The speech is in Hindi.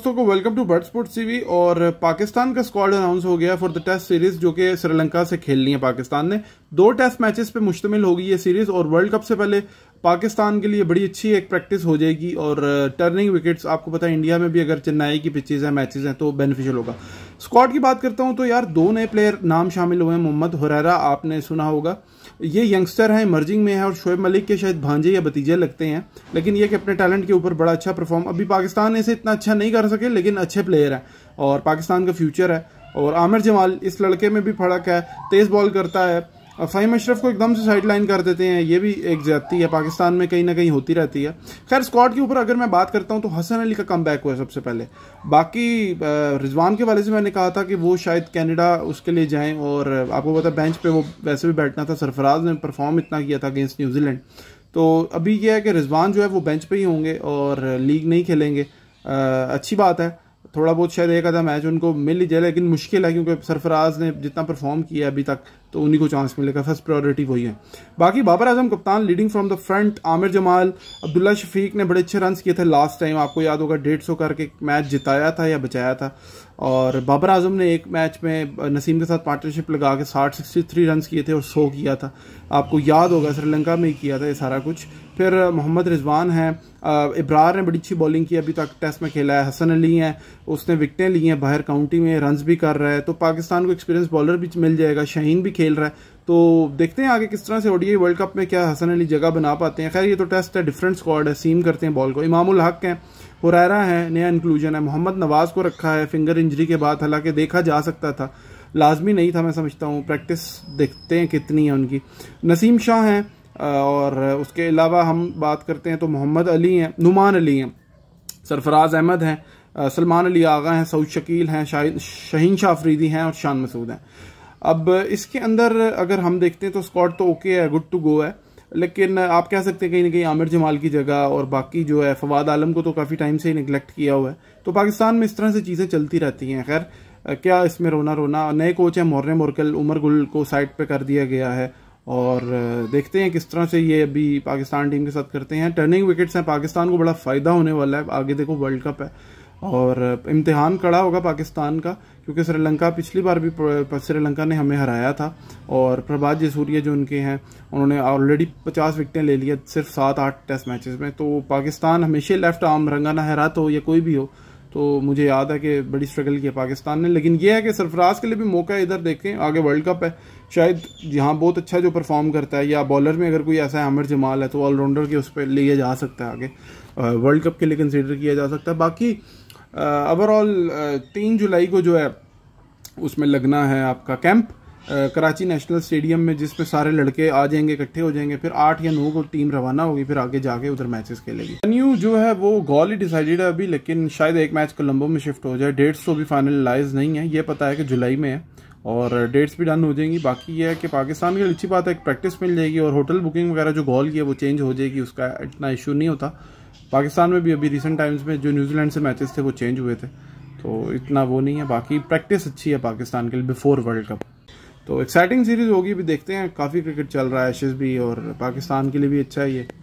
दोस्तों को welcome to bird sports TV और पाकिस्तान का स्क्वाड अनाउंस हो गया फॉर द टेस्ट सीरीज जो कि श्रीलंका से खेलनी है पाकिस्तान ने दो टेस्ट मैचेस पे मुश्तमिल होगी ये सीरीज और वर्ल्ड कप से पहले पाकिस्तान के लिए बड़ी अच्छी एक प्रैक्टिस हो जाएगी और टर्निंग uh, विकेट्स आपको पता है इंडिया में भी अगर चेन्नई की पिचेज़ हैं मैचेस हैं तो बेनिफिशियल होगा स्क्वाड की बात करता हूँ तो यार दो नए प्लेयर नाम शामिल हुए हैं मोहम्मद हुरैरा आपने सुना होगा ये यंगस्टर हैं इमर्जिंग में है और शोएब मलिक के शायद भांजे या भतीजे लगते हैं लेकिन ये कि अपने टैलेंट के ऊपर बड़ा अच्छा परफॉर्म अभी पाकिस्तान इसे इतना अच्छा नहीं कर सके लेकिन अच्छे प्लेयर हैं और पाकिस्तान का फ्यूचर है और आमिर जमाल इस लड़के में भी फड़क है तेज़ बॉल करता है और फ़ाहिम अशरफ को एकदम से साइड लाइन कर देते हैं ये भी एक ज्यादा है पाकिस्तान में कहीं ना कहीं होती रहती है खैर स्कॉट के ऊपर अगर मैं बात करता हूँ तो हसन अली का कम बैक हुआ सबसे पहले बाकी रिजवान के वाले से मैंने कहा था कि वो शायद कैनेडा उसके लिए जाएँ और आपको पता बेंच पर वो वैसे भी बैठना था सरफराज ने परफॉर्म इतना किया था अगेंस्ट न्यूजीलैंड तो अभी यह है कि रिजवान जो है वो बेंच पर ही होंगे और लीग नहीं खेलेंगे अच्छी बात है थोड़ा बहुत शायद एक आधा मैच उनको मिल ही जाए लेकिन मुश्किल है क्योंकि सरफराज ने जितना परफॉर्म किया अभी तक तो उन्हीं को चांस मिलेगा फर्स्ट प्रायोरिटी वही है बाकी बाबर आजम कप्तान leading from the front Aamir Jamal Abdullah Shafique ने बड़े अच्छे रन किए थे लास्ट टाइम आपको याद होगा डेढ़ सौ करके मैच जिताया था या बचाया था और बाबर आजम ने एक मैच में नसीम के साथ पार्टनरशिप लगा के साठ सिक्सटी थ्री रन किए थे और सो किया था आपको याद होगा श्रीलंका में ही किया था ये सारा कुछ फिर मोहम्मद रिजवान हैं इब्रार ने बड़ी अच्छी बॉलिंग की अभी तक टेस्ट में खेला है हसन अली हैं उसने विकटें ली हैं बाहर काउंटी में रन भी कर रहा है तो पाकिस्तान को एक्सपीरियंस बॉलर भी मिल जाएगा शहीन भी खेल रहा है तो देखते हैं आगे किस तरह से ओडीआई वर्ल्ड कप में क्या हसन अली जगह बना पाते हैं खैर ये तो टेस्ट है डिफरेंट स्क्वाड है सीम करते हैं बॉल को इमामुल हक हैं हुरैरा है नया इंक्लूजन है मोहम्मद नवाज़ को रखा है फिंगर इंजरी के बाद हालांकि देखा जा सकता था लाजमी नहीं था मैं समझता हूँ प्रैक्टिस देखते हैं कितनी है उनकी नसीम शाह हैं और उसके अलावा हम बात करते हैं तो मोहम्मद अली हैं नुमान अली हैं सरफराज अहमद हैं सलमान अली आगा हैं सऊद शकील हैं शाहिद शहीन शाह अफरीदी हैं और शान मसूद हैं अब इसके अंदर अगर हम देखते हैं तो स्कॉट तो ओके है गुड टू गो है लेकिन आप कह सकते हैं कहीं ना कहीं आमिर जमाल की जगह और बाकी जो है फवाद आलम को तो काफ़ी टाइम से ही निगलेक्ट किया हुआ है तो पाकिस्तान में इस तरह से चीज़ें चलती रहती हैं खैर क्या इसमें रोना रोना नए कोच हैं मोर्रे मोरकल उमर गुल को साइड पर कर दिया गया है और देखते हैं किस तरह से ये अभी पाकिस्तान टीम के साथ करते हैं टर्निंग विकेट्स हैं पाकिस्तान को बड़ा फ़ायदा होने वाला है आगे देखो वर्ल्ड कप है और इम्तिहान कड़ा होगा पाकिस्तान का क्योंकि श्रीलंका पिछली बार भी श्रीलंका ने हमें हराया था और प्रभात जसूरिया जो उनके हैं उन्होंने ऑलरेडी पचास विकटें ले लिया सिर्फ सात आठ टेस्ट मैचेस में तो पाकिस्तान हमेशा लेफ्ट आर्म रंगाना हैरात तो हो या कोई भी हो तो मुझे याद है कि बड़ी स्ट्रगल किया पाकिस्तान ने लेकिन यह है कि सरफराज के लिए भी मौका इधर देखें आगे वर्ल्ड कप है शायद यहाँ बहुत अच्छा जो परफॉर्म करता है या बॉलर में अगर कोई ऐसा अमर जमाल है तो ऑलराउंडर के उस पर लिया जा सकता है आगे वर्ल्ड कप के लिए कंसिडर किया जा सकता है बाकी ओवरऑल तीन जुलाई को जो है उसमें लगना है आपका कैंप कराची नेशनल स्टेडियम में जिसमें सारे लड़के आ जाएंगे इकट्ठे हो जाएंगे फिर आठ या नौ को टीम रवाना होगी फिर आगे जाके उधर मैचेस खेलेगी न्यू जो है वो गॉल ही डिसाइडेड है अभी लेकिन शायद एक मैच कोलंबो में शिफ्ट हो जाए डेट्स तो भी फाइनलाइज नहीं है ये पता है कि जुलाई में है और डेट्स भी डन हो जाएंगी बाकी ये है कि पाकिस्तान के लिए अच्छी बात है एक प्रैक्टिस मिल जाएगी और होटल बुकिंग वगैरह जो गॉल की है वो चेंज हो जाएगी उसका इतना इशू नहीं होता पाकिस्तान में भी अभी रिसेंट टाइम्स में जो न्यूजीलैंड से मैचेस थे वो चेंज हुए थे तो इतना वो नहीं है बाकी प्रैक्टिस अच्छी है पाकिस्तान के लिए बिफोर वर्ल्ड कप तो एक्साइटिंग सीरीज़ होगी भी देखते हैं काफ़ी क्रिकेट चल रहा है एशेज़ भी और पाकिस्तान के लिए भी अच्छा है ये